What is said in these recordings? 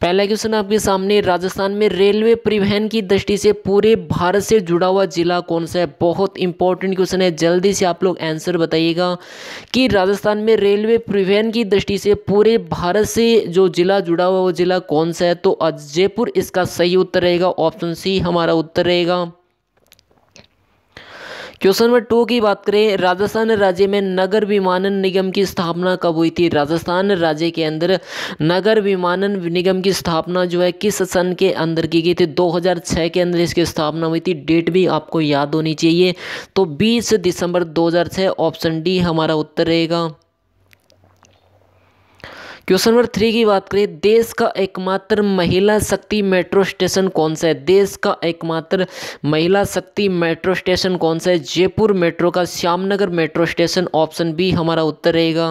पहला क्वेश्चन आपके सामने राजस्थान में रेलवे परिवहन की दृष्टि से पूरे भारत से जुड़ा हुआ जिला कौन सा है बहुत इंपॉर्टेंट क्वेश्चन है जल्दी से आप लोग आंसर बताइएगा कि राजस्थान में रेलवे परिवहन की दृष्टि से पूरे भारत से जो जिला जुड़ा हुआ वो जिला कौन सा है तो जयपुर इसका सही उत्तर रहेगा ऑप्शन सी हमारा उत्तर रहेगा क्वेश्चन नंबर टू की बात करें राजस्थान राज्य में नगर विमानन निगम की स्थापना कब हुई थी राजस्थान राज्य के अंदर नगर विमानन निगम की स्थापना जो है किस सन के अंदर की गई थी 2006 के अंदर इसकी स्थापना हुई थी डेट भी आपको याद होनी चाहिए तो 20 दिसंबर 2006 ऑप्शन डी हमारा उत्तर रहेगा क्वेश्चन नंबर थ्री की बात करें देश का एकमात्र महिला शक्ति मेट्रो स्टेशन कौन सा है देश का एकमात्र महिला शक्ति मेट्रो स्टेशन कौन सा है जयपुर मेट्रो का Shyamnagar metro station option B हमारा उत्तर रहेगा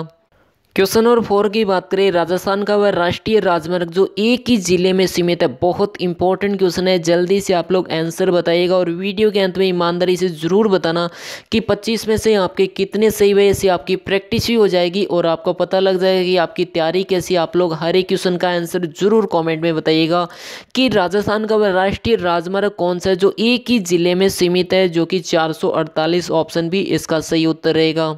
क्वेश्चन नंबर फोर की बात करें राजस्थान का वह राष्ट्रीय राजमार्ग जो एक ही जिले में सीमित है बहुत इंपॉर्टेंट क्वेश्चन है जल्दी से आप लोग आंसर बताइएगा और वीडियो के अंत में ईमानदारी से ज़रूर बताना कि 25 में से आपके कितने सही हुए इससे आपकी प्रैक्टिस भी हो जाएगी और आपको पता लग जाएगा कि आपकी तैयारी कैसी आप लोग हर एक क्वेश्चन का आंसर ज़रूर कॉमेंट में बताइएगा कि राजस्थान का वह राष्ट्रीय राजमार्ग कौन सा है जो एक ही जिले में सीमित है जो कि चार ऑप्शन भी इसका सही उत्तर रहेगा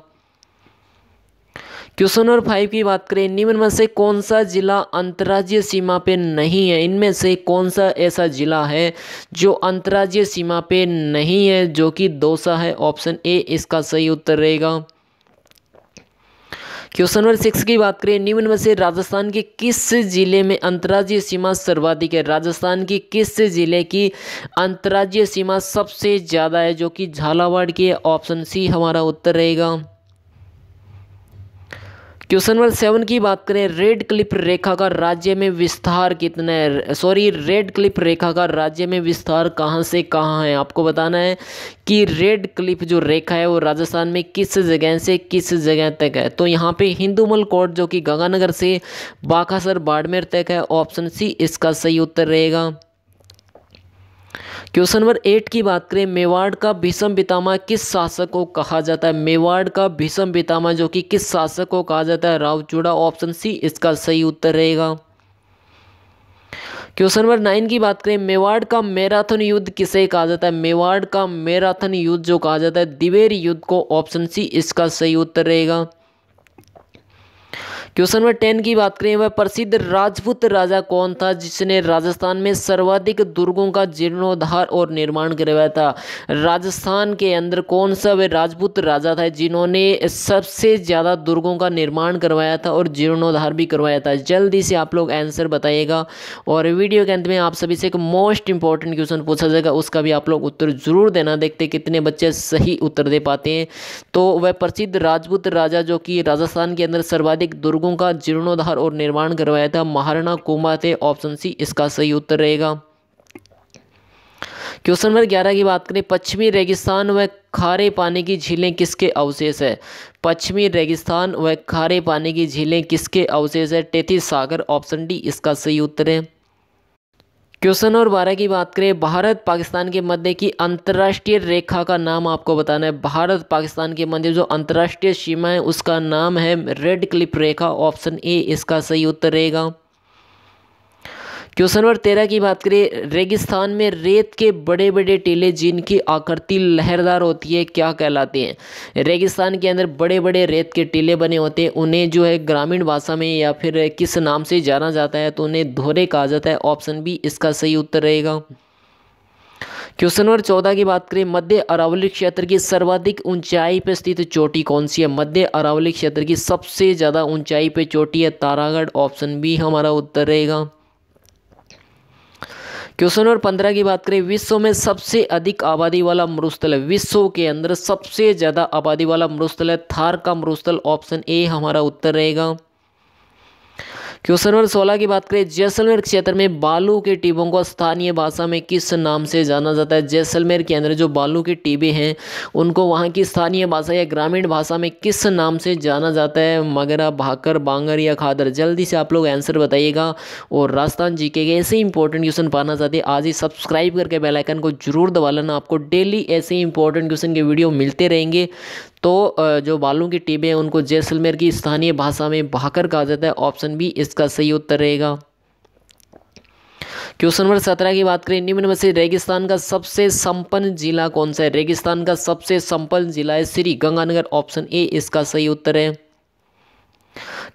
क्वेश्चन नंबर फाइव की बात करें निम्न में से कौन सा जिला अंतर्राज्यीय सीमा पे नहीं है इनमें से कौन सा ऐसा जिला है जो अंतर्राज्यीय सीमा पे नहीं है जो कि दोसा है ऑप्शन ए इसका सही उत्तर रहेगा क्वेश्चन नंबर सिक्स की बात करें निम्न में से राजस्थान के किस जिले में अंतर्राज्यीय सीमा सर्वाधिक है राजस्थान की किस जिले की अंतर्राज्यीय सीमा सबसे ज़्यादा है जो कि झालावाड़ की ऑप्शन सी हमारा उत्तर रहेगा क्वेश्चन नंबर सेवन की बात करें रेड क्लिप रेखा का राज्य में विस्तार कितना है सॉरी रेड क्लिप रेखा का राज्य में विस्तार कहाँ से कहाँ है आपको बताना है कि रेड क्लिप जो रेखा है वो राजस्थान में किस जगह से किस जगह तक है तो यहाँ पे मल कोट जो कि गंगानगर से बाखासर बाड़मेर तक है ऑप्शन सी इसका सही उत्तर रहेगा क्वेश्चन नंबर एट की बात करें मेवाड़ का भीषम पितामा किस शासक को कहा जाता है मेवाड़ का भीषम पितामा जो कि किस शासक को कहा जाता है रावचूड़ा ऑप्शन सी इसका सही उत्तर रहेगा क्वेश्चन नंबर नाइन की बात करें मेवाड़ का मैराथन युद्ध किसे कहा जाता है मेवाड़ का मैराथन युद्ध जो कहा जाता है दिवेर युद्ध को ऑप्शन सी इसका सही उत्तर रहेगा क्वेश्चन नंबर टेन की बात करें वह प्रसिद्ध राजपूत राजा कौन था जिसने राजस्थान में सर्वाधिक दुर्गों का जीर्णोद्धार और निर्माण करवाया था राजस्थान के अंदर कौन सा वह राजपूत राजा था जिन्होंने सबसे ज़्यादा दुर्गों का निर्माण करवाया था और जीर्णोद्धार भी करवाया था जल्दी से आप लोग आंसर बताइएगा और वीडियो के अंत में आप सभी से एक मोस्ट इंपॉर्टेंट क्वेश्चन पूछा जाएगा उसका भी आप लोग उत्तर ज़रूर देना देखते कितने बच्चे सही उत्तर दे पाते हैं तो वह प्रसिद्ध राजपूत राजा जो कि राजस्थान के अंदर सर्वाधिक दुर्ग दुर्गों का जीर्णोद्धार और निर्माण करवाया था महाराणा कोमा थे ऑप्शन सी इसका सही उत्तर रहेगा क्वेश्चन नंबर ग्यारह की बात करें पश्चिमी रेगिस्तान व खारे पानी की झीलें किसके अवशेष है पश्चिमी रेगिस्तान व खारे पानी की झीलें किसके अवशेष है टेथी सागर ऑप्शन डी इसका सही उत्तर है क्वेश्चन नंबर बारह की बात करें भारत पाकिस्तान के मध्य की अंतर्राष्ट्रीय रेखा का नाम आपको बताना है भारत पाकिस्तान के मध्य जो अंतर्राष्ट्रीय सीमा है उसका नाम है रेड क्लिप रेखा ऑप्शन ए इसका सही उत्तर रहेगा क्वेश्चन नंबर तेरह की बात करें रेगिस्तान में रेत के बड़े बड़े टीले जिनकी आकृति लहरदार होती है क्या कहलाते हैं रेगिस्तान के अंदर बड़े बड़े रेत के टीले बने होते हैं उन्हें जो है ग्रामीण भाषा में या फिर किस नाम से जाना जाता है तो उन्हें धोरे कहा जाता है ऑप्शन बी इसका सही उत्तर रहेगा क्वेश्चन नंबर चौदह की बात करें मध्य अरावली क्षेत्र की सर्वाधिक ऊंचाई पर स्थित चोटी कौन सी है मध्य अरावली क्षेत्र की सबसे ज़्यादा ऊंचाई पर चोटी है तारागढ़ ऑप्शन बी हमारा उत्तर रहेगा क्वेश्चन नंबर पंद्रह की बात करें विश्व में सबसे अधिक आबादी वाला मरुस्थल है विश्व के अंदर सबसे ज़्यादा आबादी वाला मरुस्थल है थार का मरुस्थल ऑप्शन ए हमारा उत्तर रहेगा क्वेश्चन नंबर सोलह की बात करें जैसलमेर क्षेत्र में बालू के टीबों को स्थानीय भाषा में किस नाम से जाना जाता है जैसलमेर के अंदर जो बालू के टीबे हैं उनको वहाँ की स्थानीय भाषा या ग्रामीण भाषा में किस नाम से जाना जाता है मगरा भाकर बांगर या खादर जल्दी से आप लोग आंसर बताइएगा और राजस्थान जी के ऐसे इंपॉर्टेंट क्वेश्चन पाना चाहते हैं आज ही सब्सक्राइब करके बेलाइकन को जरूर दबा लेना आपको डेली ऐसे इंपॉर्टेंट क्वेश्चन के वीडियो मिलते रहेंगे तो जो बालों की टीबे हैं उनको जैसलमेर की स्थानीय भाषा में भाकर कहा जाता है ऑप्शन बी इसका सही उत्तर रहेगा क्वेश्चन नंबर सत्रह की बात करें निम्न में से रेगिस्तान का सबसे संपन्न जिला कौन सा है रेगिस्तान का सबसे संपन्न जिला है श्री गंगानगर ऑप्शन ए इसका सही उत्तर है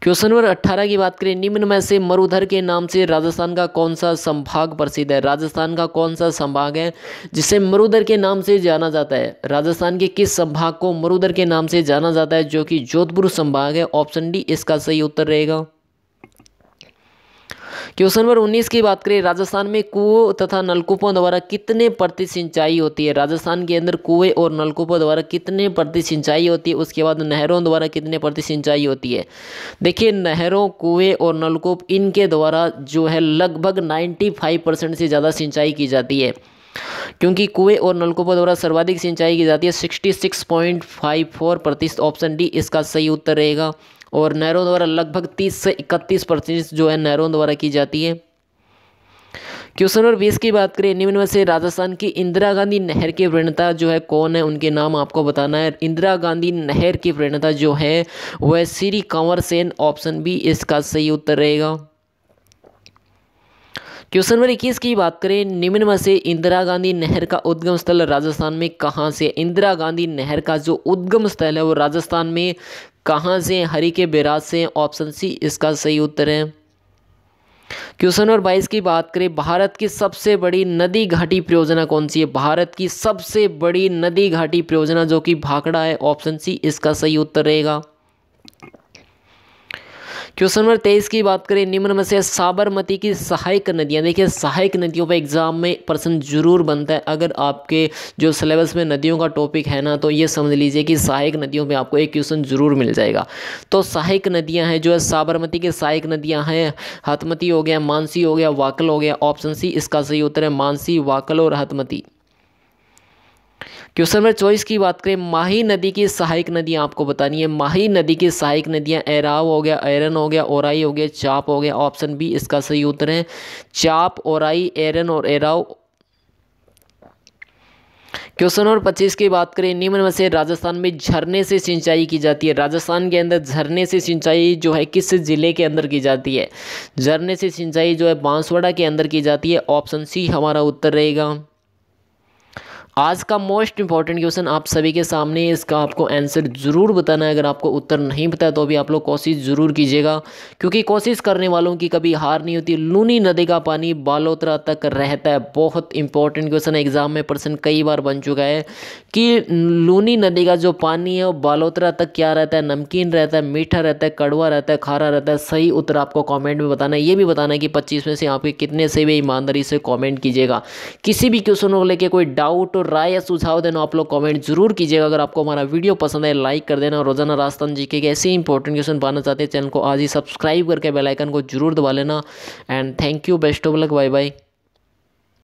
क्वेश्चन नंबर अट्ठारह की बात करें निम्न में से मरुधर के नाम से राजस्थान का कौन सा संभाग प्रसिद्ध है राजस्थान का कौन सा संभाग है जिसे मरुधर के नाम से जाना जाता है राजस्थान के किस संभाग को मरुधर के नाम से जाना जाता है जो कि जोधपुर संभाग है ऑप्शन डी इसका सही उत्तर रहेगा क्वेश्चन नंबर उन्नीस की बात करें राजस्थान में कुओं तथा नलकूपों द्वारा कितने प्रति सिंचाई होती है राजस्थान के अंदर कुएं और नलकूपों द्वारा कितने प्रति सिंचाई होती है उसके बाद नहरों द्वारा कितने प्रति सिंचाई होती है देखिए नहरों कुएं और नलकूप इनके द्वारा जो है लगभग फाइव परसेंट से ज़्यादा सिंचाई की जाती है क्योंकि कुएं और नलकूपों द्वारा सर्वाधिक सिंचाई की जाती है sixty six point five four प्रतिशत ऑप्शन डी इसका सही उत्तर रहेगा और नहरों द्वारा लगभग 30 से 31 परसेंट जो है नहरों द्वारा की जाती है क्वेश्चन नंबर बीस की बात करें निम्न में से राजस्थान की इंदिरा गांधी नहर की प्रेरणता जो है कौन है उनके नाम आपको बताना है इंदिरा गांधी नहर की प्रेरणता जो है वह श्री कंवर सेन ऑप्शन बी इसका सही उत्तर रहेगा क्वेश्चन नंबर इक्कीस की बात करें निम्न में से इंदिरा गांधी नहर का उद्गम स्थल राजस्थान में कहाँ से इंदिरा गांधी नहर का जो उद्गम स्थल है वो राजस्थान में कहाँ से हरी के बैराज से ऑप्शन सी इसका सही उत्तर है क्वेश्चन नंबर बाईस की बात करें भारत की सबसे बड़ी नदी घाटी परियोजना कौन सी है भारत की सबसे बड़ी नदी घाटी परियोजना जो कि भाखड़ा है ऑप्शन सी इसका सही उत्तर रहेगा क्वेश्चन नंबर तेईस की बात करें निम्न में से साबरमती की सहायक नदियाँ देखिए सहायक नदियों पर एग्जाम में प्रश्न जरूर बनता है अगर आपके जो सिलेबस में नदियों का टॉपिक है ना तो ये समझ लीजिए कि सहायक नदियों पर आपको एक क्वेश्चन जरूर मिल जाएगा तो सहायक नदियाँ हैं जो है साबरमती की सहायक नदियाँ हैं हतमती हो गया मानसी हो गया वाकल हो गया ऑप्शन सी इसका सही उत्तर है मानसी वाकल और हतमती क्वेश्चन नंबर चौबीस की बात करें माही नदी की सहायक नदियाँ आपको बतानी है माही नदी की सहायक नदियाँ एराव हो गया एरन हो गया ओराई हो गया चाप हो गया ऑप्शन बी इसका सही उत्तर है चाप ओराई एरन और एराव क्वेश्चन नंबर पच्चीस की बात करें निम्न में से राजस्थान में झरने से सिंचाई की जाती है राजस्थान के अंदर झरने से सिंचाई जो है किस जिले के अंदर की जाती है झरने से सिंचाई जो है बांसवाड़ा के अंदर की जाती है ऑप्शन सी हमारा उत्तर रहेगा आज का मोस्ट इंपॉर्टेंट क्वेश्चन आप सभी के सामने है इसका आपको आंसर ज़रूर बताना है अगर आपको उत्तर नहीं पता तो भी आप लोग कोशिश ज़रूर कीजिएगा क्योंकि कोशिश करने वालों की कभी हार नहीं होती लूनी नदी का पानी बालोतरा तक रहता है बहुत इंपॉर्टेंट क्वेश्चन है एग्ज़ाम में पर्सन कई बार बन चुका है कि लूनी नदी का जो पानी है वो बालोतरा तक क्या रहता है नमकीन रहता है मीठा रहता है कड़वा रहता है खारा रहता है सही उत्तर आपको कॉमेंट में बताना है ये भी बताना है कि पच्चीस में से आपके कितने से भी ईमानदारी से कॉमेंट कीजिएगा किसी भी क्वेश्चन को लेकर कोई डाउट और राय या सुझाव देना आप लोग कमेंट जरूर कीजिएगा अगर आपको हमारा वीडियो पसंद है लाइक कर देना रोजाना राजस्थान जी के ऐसे इंपॉर्टेंट क्वेश्चन पाना चाहते हैं चैनल को आज ही सब्सक्राइब करके बेलाइकन को जरूर दबा लेना and thank you best of luck bye bye